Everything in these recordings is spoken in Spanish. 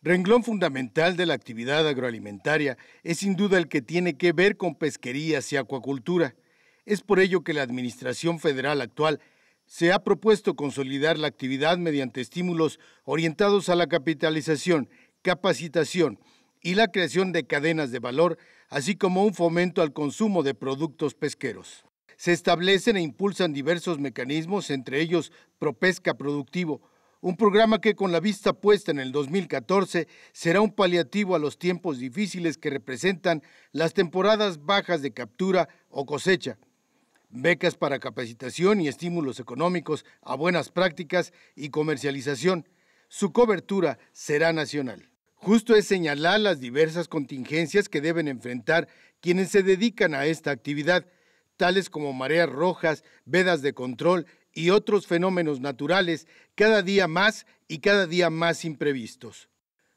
Renglón fundamental de la actividad agroalimentaria es sin duda el que tiene que ver con pesquerías y acuacultura. Es por ello que la Administración Federal actual se ha propuesto consolidar la actividad mediante estímulos orientados a la capitalización, capacitación y la creación de cadenas de valor, así como un fomento al consumo de productos pesqueros. Se establecen e impulsan diversos mecanismos, entre ellos Propesca Productivo, un programa que con la vista puesta en el 2014 será un paliativo a los tiempos difíciles que representan las temporadas bajas de captura o cosecha. Becas para capacitación y estímulos económicos a buenas prácticas y comercialización. Su cobertura será nacional. Justo es señalar las diversas contingencias que deben enfrentar quienes se dedican a esta actividad, tales como mareas rojas, vedas de control y otros fenómenos naturales cada día más y cada día más imprevistos.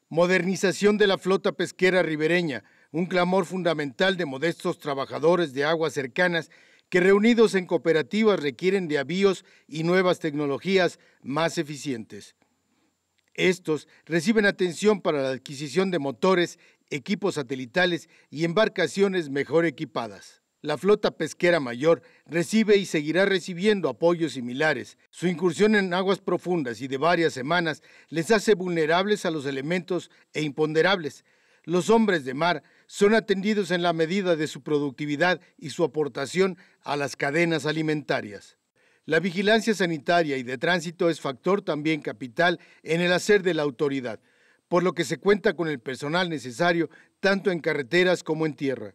Modernización de la flota pesquera ribereña, un clamor fundamental de modestos trabajadores de aguas cercanas que reunidos en cooperativas requieren de avíos y nuevas tecnologías más eficientes. Estos reciben atención para la adquisición de motores, equipos satelitales y embarcaciones mejor equipadas la flota pesquera mayor recibe y seguirá recibiendo apoyos similares. Su incursión en aguas profundas y de varias semanas les hace vulnerables a los elementos e imponderables. Los hombres de mar son atendidos en la medida de su productividad y su aportación a las cadenas alimentarias. La vigilancia sanitaria y de tránsito es factor también capital en el hacer de la autoridad, por lo que se cuenta con el personal necesario tanto en carreteras como en tierra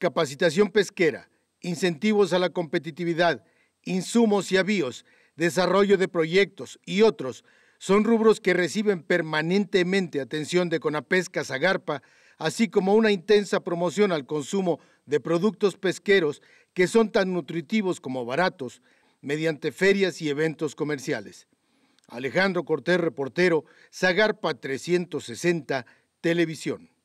capacitación pesquera, incentivos a la competitividad, insumos y avíos, desarrollo de proyectos y otros son rubros que reciben permanentemente atención de Conapesca Zagarpa, así como una intensa promoción al consumo de productos pesqueros que son tan nutritivos como baratos, mediante ferias y eventos comerciales. Alejandro Cortés, reportero, Zagarpa 360, Televisión.